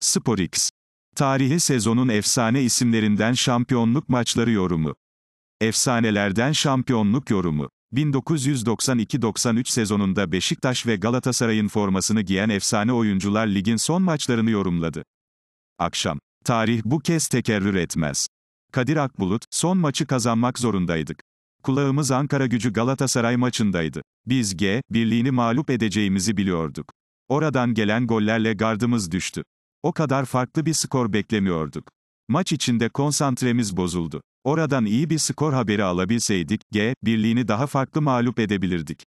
Sporx Tarihi sezonun efsane isimlerinden şampiyonluk maçları yorumu. Efsanelerden şampiyonluk yorumu. 1992-93 sezonunda Beşiktaş ve Galatasaray'ın formasını giyen efsane oyuncular ligin son maçlarını yorumladı. Akşam. Tarih bu kez tekerrür etmez. Kadir Akbulut, son maçı kazanmak zorundaydık. Kulağımız Ankara gücü Galatasaray maçındaydı. Biz G, birliğini mağlup edeceğimizi biliyorduk. Oradan gelen gollerle gardımız düştü. O kadar farklı bir skor beklemiyorduk. Maç içinde konsantremiz bozuldu. Oradan iyi bir skor haberi alabilseydik, G, birliğini daha farklı mağlup edebilirdik.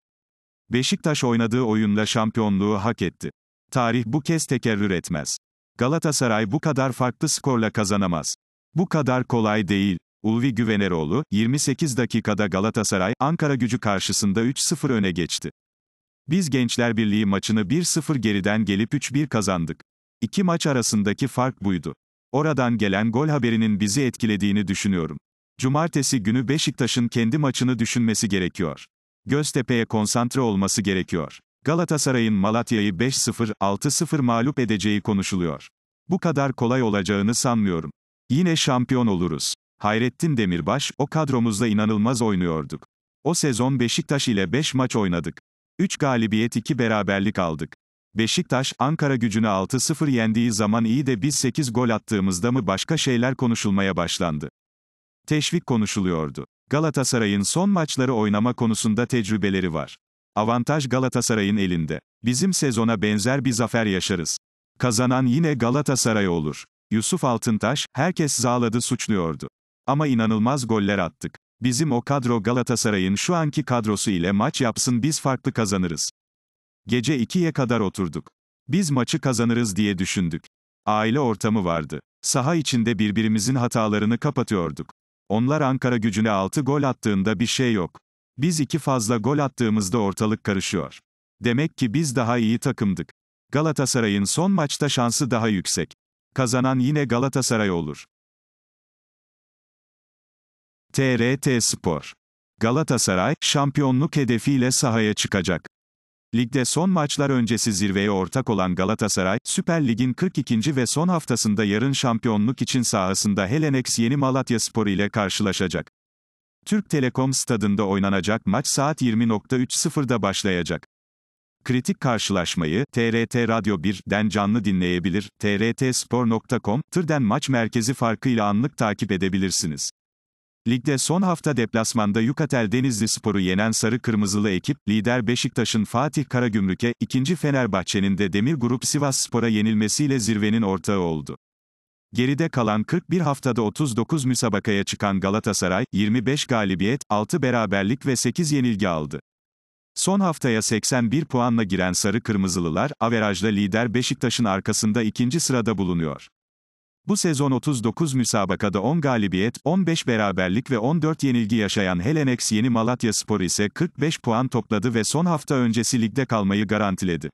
Beşiktaş oynadığı oyunla şampiyonluğu hak etti. Tarih bu kez tekerrür etmez. Galatasaray bu kadar farklı skorla kazanamaz. Bu kadar kolay değil. Ulvi Güveneroğlu, 28 dakikada Galatasaray, Ankara gücü karşısında 3-0 öne geçti. Biz Gençler Birliği maçını 1-0 geriden gelip 3-1 kazandık. İki maç arasındaki fark buydu. Oradan gelen gol haberinin bizi etkilediğini düşünüyorum. Cumartesi günü Beşiktaş'ın kendi maçını düşünmesi gerekiyor. Göztepe'ye konsantre olması gerekiyor. Galatasaray'ın Malatya'yı 5-0, 6-0 mağlup edeceği konuşuluyor. Bu kadar kolay olacağını sanmıyorum. Yine şampiyon oluruz. Hayrettin Demirbaş, o kadromuzda inanılmaz oynuyorduk. O sezon Beşiktaş ile 5 maç oynadık. 3 galibiyet 2 beraberlik aldık. Beşiktaş, Ankara gücünü 6-0 yendiği zaman iyi de biz 8 gol attığımızda mı başka şeyler konuşulmaya başlandı. Teşvik konuşuluyordu. Galatasaray'ın son maçları oynama konusunda tecrübeleri var. Avantaj Galatasaray'ın elinde. Bizim sezona benzer bir zafer yaşarız. Kazanan yine Galatasaray olur. Yusuf Altıntaş, herkes zağladı suçluyordu. Ama inanılmaz goller attık. Bizim o kadro Galatasaray'ın şu anki kadrosu ile maç yapsın biz farklı kazanırız. Gece 2'ye kadar oturduk. Biz maçı kazanırız diye düşündük. Aile ortamı vardı. Saha içinde birbirimizin hatalarını kapatıyorduk. Onlar Ankara gücüne 6 gol attığında bir şey yok. Biz iki fazla gol attığımızda ortalık karışıyor. Demek ki biz daha iyi takımdık. Galatasaray'ın son maçta şansı daha yüksek. Kazanan yine Galatasaray olur. TRT Spor Galatasaray, şampiyonluk hedefiyle sahaya çıkacak. Ligde son maçlar öncesi zirveye ortak olan Galatasaray, Süper Lig'in 42. ve son haftasında yarın şampiyonluk için sahasında Helenex Yeni Malatya Spor ile karşılaşacak. Türk Telekom stadında oynanacak maç saat 20.30'da başlayacak. Kritik karşılaşmayı TRT Radyo 1'den canlı dinleyebilir, trtspor.com, tırden maç merkezi farkıyla anlık takip edebilirsiniz. Ligde son hafta deplasmanda Yukatel Denizli Sporu yenen Sarı Kırmızılı ekip, lider Beşiktaş'ın Fatih Karagümrük'e, ikinci Fenerbahçe'nin de Demir Grup Sivas Spor'a yenilmesiyle zirvenin ortağı oldu. Geride kalan 41 haftada 39 müsabakaya çıkan Galatasaray, 25 galibiyet, 6 beraberlik ve 8 yenilgi aldı. Son haftaya 81 puanla giren Sarı Kırmızılılar, averajla lider Beşiktaş'ın arkasında ikinci sırada bulunuyor. Bu sezon 39 müsabakada 10 galibiyet, 15 beraberlik ve 14 yenilgi yaşayan Helenex Yeni Malatya Spor ise 45 puan topladı ve son hafta öncesi ligde kalmayı garantiledi.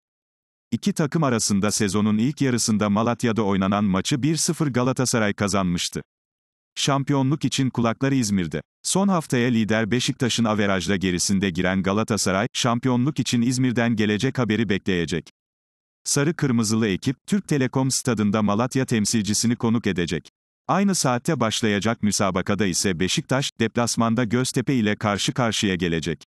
İki takım arasında sezonun ilk yarısında Malatya'da oynanan maçı 1-0 Galatasaray kazanmıştı. Şampiyonluk için kulakları İzmir'de. Son haftaya lider Beşiktaş'ın averajla gerisinde giren Galatasaray, şampiyonluk için İzmir'den gelecek haberi bekleyecek. Sarı Kırmızılı ekip, Türk Telekom stadında Malatya temsilcisini konuk edecek. Aynı saatte başlayacak müsabakada ise Beşiktaş, deplasmanda Göztepe ile karşı karşıya gelecek.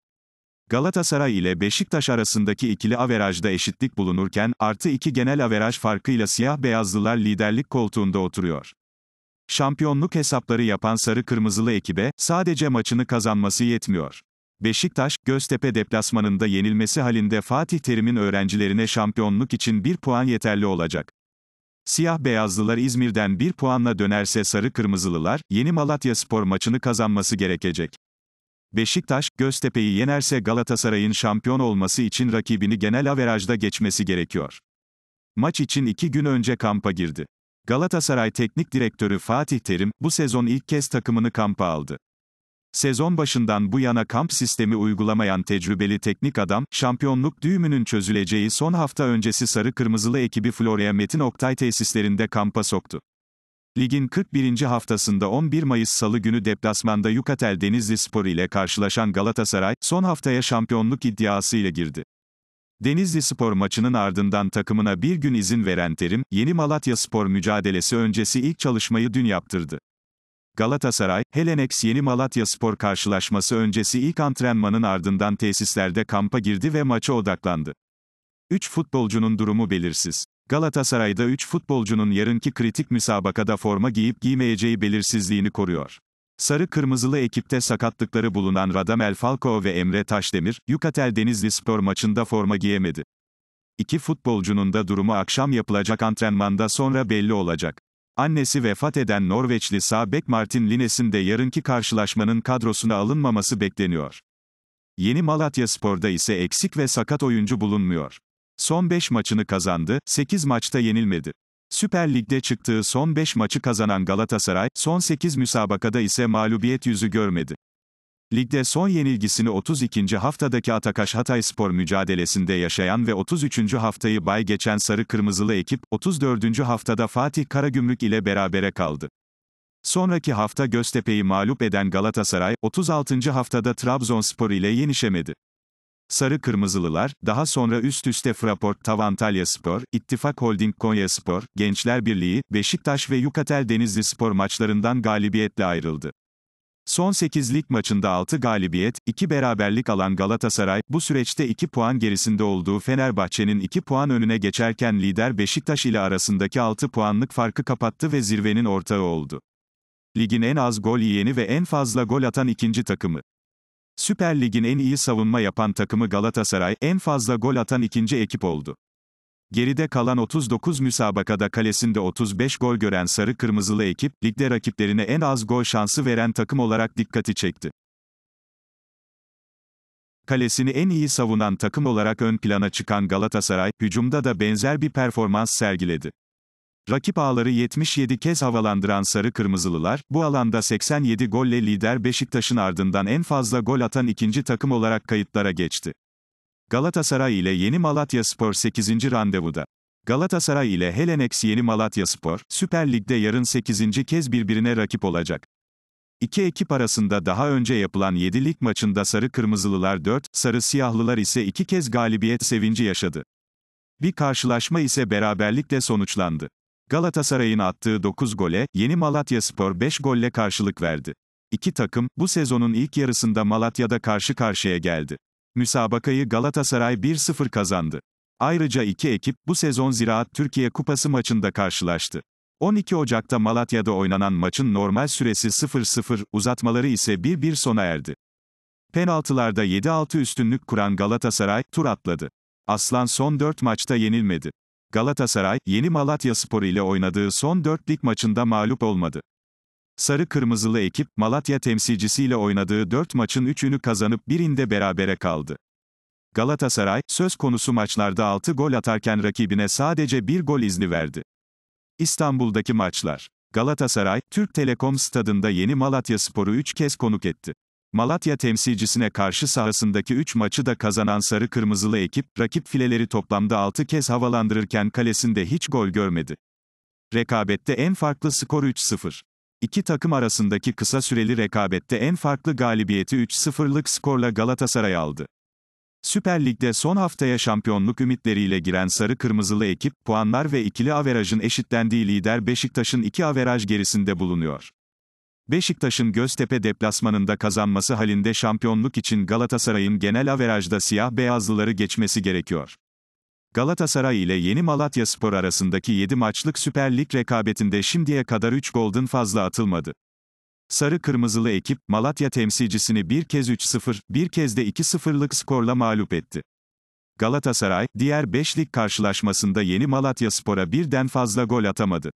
Galatasaray ile Beşiktaş arasındaki ikili averajda eşitlik bulunurken, artı iki genel averaj farkıyla siyah-beyazlılar liderlik koltuğunda oturuyor. Şampiyonluk hesapları yapan sarı-kırmızılı ekibe, sadece maçını kazanması yetmiyor. Beşiktaş, Göztepe deplasmanında yenilmesi halinde Fatih Terim'in öğrencilerine şampiyonluk için bir puan yeterli olacak. Siyah beyazlılar İzmir'den bir puanla dönerse sarı kırmızılılar, yeni Malatya spor maçını kazanması gerekecek. Beşiktaş, Göztepe'yi yenerse Galatasaray'ın şampiyon olması için rakibini genel averajda geçmesi gerekiyor. Maç için iki gün önce kampa girdi. Galatasaray Teknik Direktörü Fatih Terim, bu sezon ilk kez takımını kampa aldı. Sezon başından bu yana kamp sistemi uygulamayan tecrübeli teknik adam, şampiyonluk düğümünün çözüleceği son hafta öncesi sarı kırmızılı ekibi Florya Metin Oktay tesislerinde kampa soktu. Ligin 41. haftasında 11 Mayıs Salı günü deplasmanda Yukatel Denizli Spor ile karşılaşan Galatasaray, son haftaya şampiyonluk iddiasıyla girdi. Denizli Spor maçının ardından takımına bir gün izin veren Terim, yeni Malatya Spor mücadelesi öncesi ilk çalışmayı dün yaptırdı. Galatasaray, Helenex Yeni Malatya Spor karşılaşması öncesi ilk antrenmanın ardından tesislerde kampa girdi ve maça odaklandı. 3 futbolcunun durumu belirsiz. Galatasaray'da 3 futbolcunun yarınki kritik müsabakada forma giyip giymeyeceği belirsizliğini koruyor. Sarı Kırmızılı ekipte sakatlıkları bulunan Radamel Falcao ve Emre Taşdemir, Yukatel Denizli Spor maçında forma giyemedi. İki futbolcunun da durumu akşam yapılacak antrenmanda sonra belli olacak. Annesi vefat eden Norveçli sağ bek Martin Lines'in de yarınki karşılaşmanın kadrosuna alınmaması bekleniyor. Yeni Malatya Spor'da ise eksik ve sakat oyuncu bulunmuyor. Son 5 maçını kazandı, 8 maçta yenilmedi. Süper Lig'de çıktığı son 5 maçı kazanan Galatasaray, son 8 müsabakada ise mağlubiyet yüzü görmedi. Ligde son yenilgisini 32. haftadaki Atakaş Spor mücadelesinde yaşayan ve 33. haftayı bay geçen Sarı Kırmızılı ekip, 34. haftada Fatih Karagümrük ile berabere kaldı. Sonraki hafta Göztepe'yi mağlup eden Galatasaray, 36. haftada Trabzonspor ile yenişemedi. Sarı Kırmızılılar, daha sonra üst üste Fraport Tavantalya Spor, İttifak Holding Konya Spor, Gençler Birliği, Beşiktaş ve Yukatel Denizli Spor maçlarından galibiyetle ayrıldı. Son 8'lik maçında 6 galibiyet, 2 beraberlik alan Galatasaray, bu süreçte 2 puan gerisinde olduğu Fenerbahçe'nin 2 puan önüne geçerken lider Beşiktaş ile arasındaki 6 puanlık farkı kapattı ve zirvenin ortağı oldu. Ligin en az gol yiyeni ve en fazla gol atan ikinci takımı. Süper Lig'in en iyi savunma yapan takımı Galatasaray, en fazla gol atan ikinci ekip oldu. Geride kalan 39 müsabakada kalesinde 35 gol gören sarı kırmızılı ekip, ligde rakiplerine en az gol şansı veren takım olarak dikkati çekti. Kalesini en iyi savunan takım olarak ön plana çıkan Galatasaray, hücumda da benzer bir performans sergiledi. Rakip ağları 77 kez havalandıran sarı kırmızılılar, bu alanda 87 golle lider Beşiktaş'ın ardından en fazla gol atan ikinci takım olarak kayıtlara geçti. Galatasaray ile Yeni Malatya Spor 8. randevuda. Galatasaray ile Helenex Yeni Malatya Spor, Süper Lig'de yarın 8. kez birbirine rakip olacak. İki ekip arasında daha önce yapılan 7 lig maçında sarı kırmızılılar 4, sarı siyahlılar ise 2 kez galibiyet sevinci yaşadı. Bir karşılaşma ise beraberlikle sonuçlandı. Galatasaray'ın attığı 9 gole, Yeni Malatya Spor 5 golle karşılık verdi. İki takım, bu sezonun ilk yarısında Malatya'da karşı karşıya geldi müsabakayı Galatasaray 1-0 kazandı. Ayrıca iki ekip bu sezon Ziraat Türkiye Kupası maçında karşılaştı. 12 Ocak'ta Malatya'da oynanan maçın normal süresi 0-0, uzatmaları ise 1-1 sona erdi. Penaltılarda 7-6 üstünlük kuran Galatasaray, tur atladı. Aslan son 4 maçta yenilmedi. Galatasaray, yeni Malatya Sporu ile oynadığı son 4 lig maçında mağlup olmadı. Sarı Kırmızılı ekip, Malatya temsilcisiyle oynadığı 4 maçın 3'ünü kazanıp birinde berabere kaldı. Galatasaray, söz konusu maçlarda 6 gol atarken rakibine sadece 1 gol izni verdi. İstanbul'daki maçlar. Galatasaray, Türk Telekom stadında yeni Malatya Sporu 3 kez konuk etti. Malatya temsilcisine karşı sahasındaki 3 maçı da kazanan Sarı Kırmızılı ekip, rakip fileleri toplamda 6 kez havalandırırken kalesinde hiç gol görmedi. Rekabette en farklı skor 3-0. İki takım arasındaki kısa süreli rekabette en farklı galibiyeti 3-0'lık skorla Galatasaray aldı. Süper Lig'de son haftaya şampiyonluk ümitleriyle giren sarı kırmızılı ekip, puanlar ve ikili averajın eşitlendiği lider Beşiktaş'ın iki averaj gerisinde bulunuyor. Beşiktaş'ın Göztepe deplasmanında kazanması halinde şampiyonluk için Galatasaray'ın genel averajda siyah beyazlıları geçmesi gerekiyor. Galatasaray ile yeni Malatya Spor arasındaki 7 maçlık Süper Lig rekabetinde şimdiye kadar 3 golden fazla atılmadı. Sarı Kırmızılı ekip, Malatya temsilcisini bir kez 3-0, bir kez de 2-0'lık skorla mağlup etti. Galatasaray, diğer 5 lig karşılaşmasında yeni Malatya Spor'a birden fazla gol atamadı.